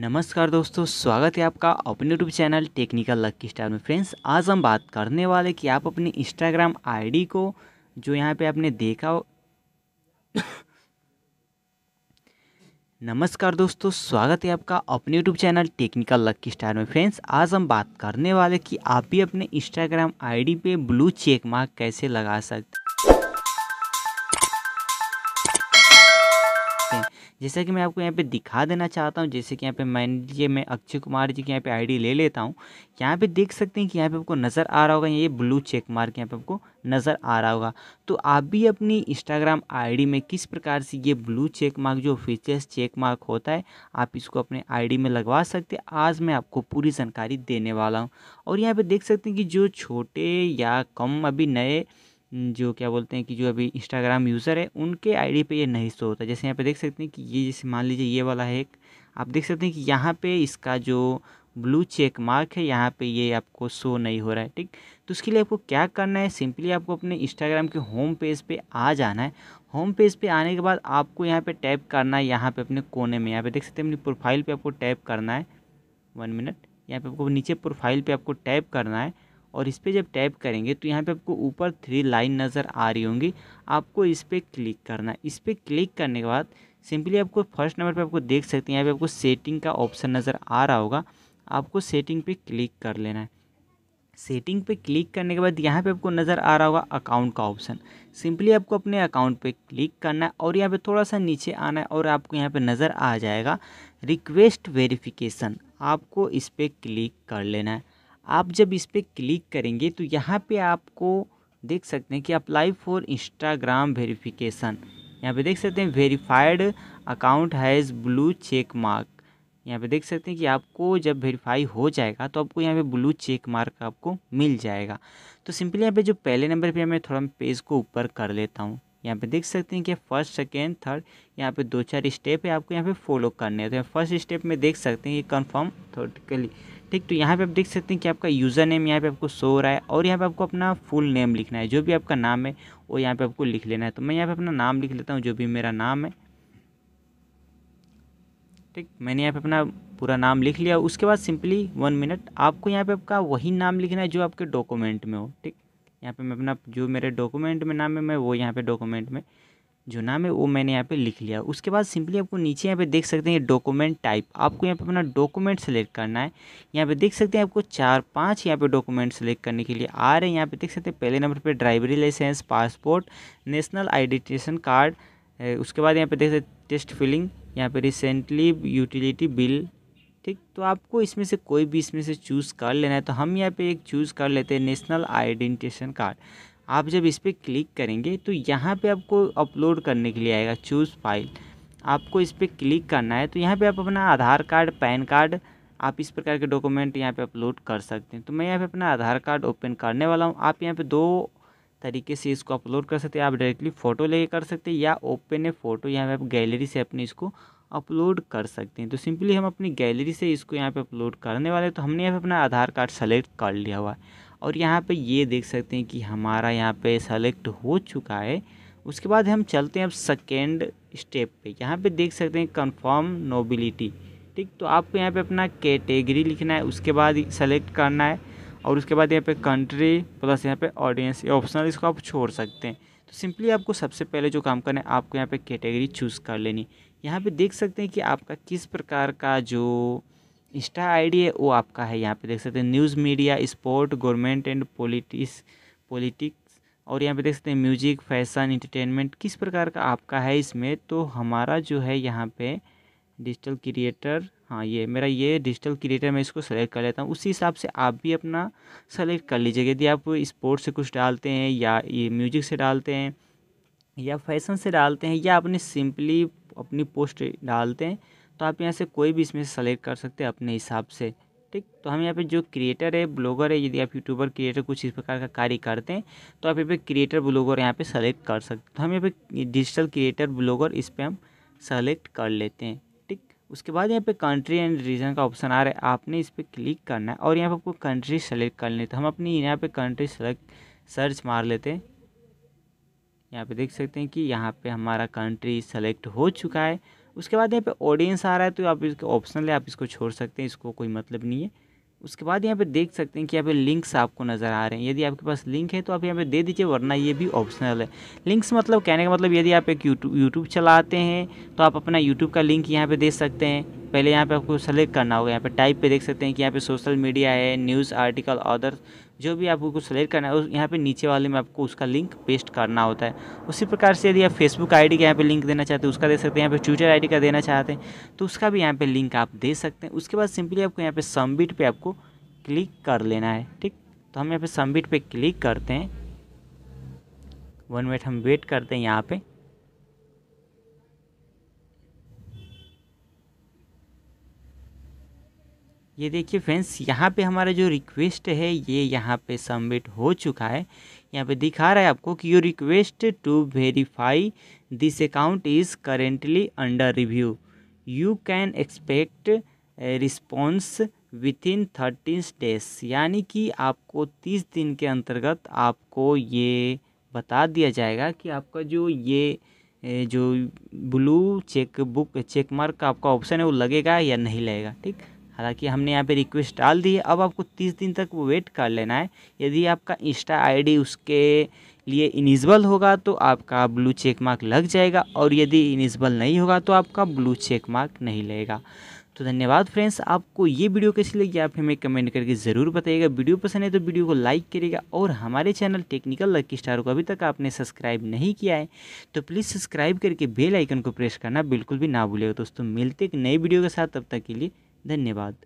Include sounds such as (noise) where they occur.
नमस्कार दोस्तों स्वागत है आपका अपने YouTube channel technical lucky star में फ्रेंड्स आज हम बात करने वाले कि आप अपने इंस्टाग्राम आईडी को जो यहाँ पे आपने देखा हो (coughs) नमस्कार दोस्तों स्वागत है आपका अपने YouTube channel technical lucky star में फ्रेंड्स आज हम बात करने वाले कि आप भी अपने Instagram I D blue check mark कैसे लगा सकते जैसा कि मैं आपको यहाँ पे दिखा देना चाहता हूँ जैसे कि यहाँ पे मान लीजिए मैं अक्षय कुमार जी की यहाँ पे आईडी ले लेता हूँ यहाँ पे देख सकते हैं कि यहाँ पे आपको नज़र आ रहा होगा ये ब्लू चेक मार्क यहाँ पे आपको नज़र आ रहा होगा तो आप भी अपनी इंस्टाग्राम आईडी में किस प्रकार से ये ब्लू चेक मार्क जो फीचर्स चेक मार्क होता है आप इसको अपने आईडी में लगवा सकते हैं आज मैं आपको पूरी जानकारी देने वाला हूँ और यहाँ पर देख सकते हैं कि जो छोटे या कम अभी नए जो क्या बोलते हैं कि जो अभी इंस्टाग्राम यूज़र है उनके आईडी पे ये नहीं शो होता जैसे यहाँ पे देख सकते हैं कि ये जैसे मान लीजिए ये वाला है एक आप देख सकते हैं कि यहाँ पे इसका जो ब्लू चेक मार्क है यहाँ पे ये आपको शो नहीं हो रहा है ठीक तो उसके लिए आपको क्या करना है सिंपली आपको अपने इंस्टाग्राम के होम पेज पे आ जाना है होम पेज पे आने के बाद आपको यहाँ पर टैप करना है यहाँ पर अपने कोने में यहाँ पर देख सकते हैं अपनी प्रोफाइल पर आपको टैप करना है वन मिनट यहाँ पर आपको नीचे प्रोफाइल पर आपको टैप करना है और इस पर जब टैप करेंगे तो यहाँ पे आपको ऊपर थ्री लाइन नज़र आ रही होंगी आपको इस पर क्लिक करना इस पर क्लिक करने के बाद सिंपली आपको फर्स्ट नंबर पे आपको देख सकते हैं यहाँ पे आपको सेटिंग का ऑप्शन नज़र आ रहा होगा आपको सेटिंग पे क्लिक कर लेना है सेटिंग पे क्लिक करने के बाद यहाँ पे आपको नज़र आ रहा होगा अकाउंट का ऑप्शन सिंपली आपको अपने अकाउंट पे क्लिक करना है और यहाँ पे थोड़ा सा नीचे आना है और आपको यहाँ पे नज़र आ जाएगा रिक्वेस्ट वेरिफिकेशन आपको इस पर क्लिक कर लेना है आप जब इस पर क्लिक करेंगे तो यहाँ पे आपको देख सकते हैं कि अप्लाई फॉर इंस्टाग्राम वेरिफिकेशन यहाँ पे देख सकते हैं verified account has blue check mark यहाँ पे देख सकते हैं कि आपको जब वेरीफाई हो जाएगा तो आपको यहाँ पे ब्लू चेक मार्क आपको मिल जाएगा तो सिंपली यहाँ पे जो पहले नंबर पे मैं थोड़ा पेज को ऊपर कर लेता हूँ यहाँ पे देख सकते हैं कि फर्स्ट सेकेंड थर्ड यहाँ पे दो चार स्टेप है आपको यहाँ पे फॉलो करने हैं तो फर्स्ट स्टेप में देख सकते हैं कि कन्फर्म थोटिकली ठीक तो यहाँ पे आप देख सकते हैं कि आपका यूज़र नेम यहाँ पे आपको शो हो रहा है और यहाँ पे आपको अपना फुल नेम लिखना है जो भी आपका नाम है वो यहाँ पे आपको लिख लेना है तो मैं यहाँ पे अपना नाम लिख लेता हूँ जो भी मेरा नाम है ठीक मैंने यहाँ पे अपना पूरा नाम लिख लिया उसके बाद सिंपली वन मिनट आपको यहाँ पर आपका वही नाम लिखना है जो आपके डॉक्यूमेंट में हो ठीक यहाँ पर मैं अपना जो मेरे डॉक्यूमेंट में नाम है मैं वो यहाँ पर डॉक्यूमेंट में जो नाम है वो मैंने यहाँ पे लिख लिया उसके बाद सिंपली आपको नीचे यहाँ पे देख सकते हैं डॉक्यूमेंट टाइप आपको यहाँ पे अपना डॉक्यूमेंट सेलेक्ट करना है यहाँ पे देख सकते हैं आपको चार पांच यहाँ पे डॉक्यूमेंट सेलेक्ट करने के लिए आ रहे हैं यहाँ पे देख सकते हैं पहले नंबर पे driver's licence passport national identification card उसके बाद यहाँ पे देख सकते टेस्ट फिलिंग यहाँ पर रिसेंटली यूटिलिटी बिल ठीक तो आपको इसमें से कोई भी इसमें से चूज़ कर लेना है तो हम यहाँ पे एक चूज़ कर लेते हैं नेशनल आइडेंटिफिकेशन कार्ड आप जब इस पर क्लिक करेंगे तो यहाँ पे आपको अपलोड करने के लिए आएगा चूज़ फाइल आपको इस पर क्लिक करना है तो यहाँ पे आप अपना आधार कार्ड पैन कार्ड आप इस प्रकार के डॉक्यूमेंट यहाँ पे अपलोड कर सकते हैं तो मैं यहाँ पे अपना आधार कार्ड ओपन करने वाला हूँ आप यहाँ पे दो तरीके से इसको अपलोड कर सकते हैं आप डायरेक्टली फ़ोटो लेके कर सकते हैं या ओपन ए फ़ोटो यहाँ पर आप गैलरी से अपने इसको अपलोड कर सकते हैं तो सिंपली हम अपनी गैलरी से इसको यहाँ पे अपलोड करने वाले तो हमने यहाँ पे अपना आधार कार्ड सेलेक्ट कर लिया हुआ है और यहाँ पे ये देख सकते हैं कि हमारा यहाँ पे सेलेक्ट हो चुका है उसके बाद हम चलते हैं अब सेकेंड स्टेप पे यहाँ पे देख सकते हैं कंफर्म नोबिलिटी ठीक तो आपको यहाँ पे अपना कैटेगरी लिखना है उसके बाद सेलेक्ट करना है और उसके बाद यहाँ पे कंट्री प्लस यहाँ पे ऑडियंस ये ऑप्शनल इसको आप छोड़ सकते हैं तो सिंपली आपको सबसे पहले जो काम करना है आपको यहाँ पे कैटेगरी चूज़ कर लेनी यहाँ पे देख सकते हैं कि आपका किस प्रकार का जो इंस्टा आईडी है वो आपका है यहाँ पे देख सकते हैं news media sport government and politics politics और यहाँ पे देख सकते हैं म्यूजिक फैशन इंटरटेनमेंट किस प्रकार का आपका है इसमें तो हमारा जो है यहाँ पे डिजिटल क्रिएटर हाँ ये मेरा ये डिजिटल क्रिएटर मैं इसको सेलेक्ट कर लेता हूँ उसी हिसाब से आप भी अपना सेलेक्ट कर लीजिएगा यदि आप स्पोर्ट्स से कुछ डालते हैं या ये म्यूजिक से डालते हैं या फैशन से डालते हैं या अपने सिंपली अपनी पोस्ट डालते हैं तो आप यहाँ से कोई भी इसमें सेलेक्ट कर सकते हैं अपने हिसाब से ठीक तो हम यहाँ पे जो क्रिएटर है ब्लॉगर है यदि आप यूट्यूबर क्रिएटर कुछ इस प्रकार का कार्य करते हैं तो आप यहाँ पे क्रिएटर ब्लॉगर यहाँ पे सेलेक्ट कर सकते हैं तो हम यहाँ पे डिजिटल क्रिएटर ब्लॉगर इस पर हम सेलेक्ट कर लेते हैं ठीक उसके बाद यहाँ पे कंट्री एंड रीजन का ऑप्शन आ रहा है आपने इस पर क्लिक करना है और यहाँ पर आपको कंट्री सेलेक्ट कर लेते हैं तो हम अपनी यहाँ पर कंट्री सेलेक्ट सर्च मार लेते हैं यहाँ पर देख सकते हैं कि यहाँ पर हमारा कंट्री सेलेक्ट हो चुका है उसके बाद यहाँ पे ऑडियंस आ रहा है तो आप इसके ऑप्शनल है आप इसको छोड़ सकते हैं इसको कोई मतलब नहीं है उसके बाद यहाँ पे देख सकते हैं कि यहाँ पे लिंक्स आपको नज़र आ रहे हैं यदि आपके पास लिंक है तो आप यहाँ पे दे दीजिए वरना ये भी ऑप्शनल है लिंक्स मतलब कहने का मतलब यदि आप एक यूट्यूब यूट्यूब चलाते हैं तो आप अपना यूट्यूब का लिंक यहाँ पे दे सकते हैं पहले यहाँ पे आपको सेलेक्ट करना होगा यहाँ पे टाइप पे देख सकते हैं कि यहाँ पे सोशल मीडिया है न्यूज़ आर्टिकल अदर जो भी आपको कुछ सेलेक्ट करना है उस यहाँ पे नीचे वाले में आपको उसका लिंक पेस्ट करना होता है उसी प्रकार से यदि आप फेसबुक आईडी का यहाँ पे लिंक देना चाहते हैं उसका दे सकते हैं यहाँ पे ट्विटर आईडी का देना चाहते हैं तो उसका भी यहाँ पे लिंक आप दे सकते हैं उसके बाद सिंपली आपको यहाँ पे सबमिट पे आपको क्लिक कर लेना है ठीक तो हम यहाँ पर सबमिट पर क्लिक करते हैं वन मिनट हम वेट करते हैं यहाँ पर ये देखिए फ्रेंड्स यहाँ पे हमारा जो रिक्वेस्ट है ये यहाँ पे सबमिट हो चुका है यहाँ पे दिखा रहा है आपको कि your request to verify this account is currently under review you can expect response within thirteen days यानी कि आपको तीस दिन के अंतर्गत आपको ये बता दिया जाएगा कि आपका जो ये जो blue check book check mark का आपका ऑप्शन है वो लगेगा या नहीं लगेगा ठीक हालांकि हमने यहाँ पे रिक्वेस्ट डाल दी है अब आपको तीस दिन तक वो वेट कर लेना है यदि आपका इंस्टा आईडी उसके लिए इनिजबल होगा तो आपका ब्लू चेक मार्क लग जाएगा और यदि इनिजबल नहीं होगा तो आपका ब्लू चेक मार्क नहीं लगेगा तो धन्यवाद फ्रेंड्स आपको ये वीडियो कैसी लगी आप हमें कमेंट करके ज़रूर बताइएगा वीडियो पसंद है तो वीडियो को लाइक करिएगा और हमारे चैनल टेक्निकल लकी स्टार को अभी तक आपने सब्सक्राइब नहीं किया है तो प्लीज़ सब्सक्राइब करके बेल आइकन को प्रेस करना बिल्कुल भी ना भूलिएगा दोस्तों मिलते एक नई वीडियो के साथ तब तक के लिए धन्यवाद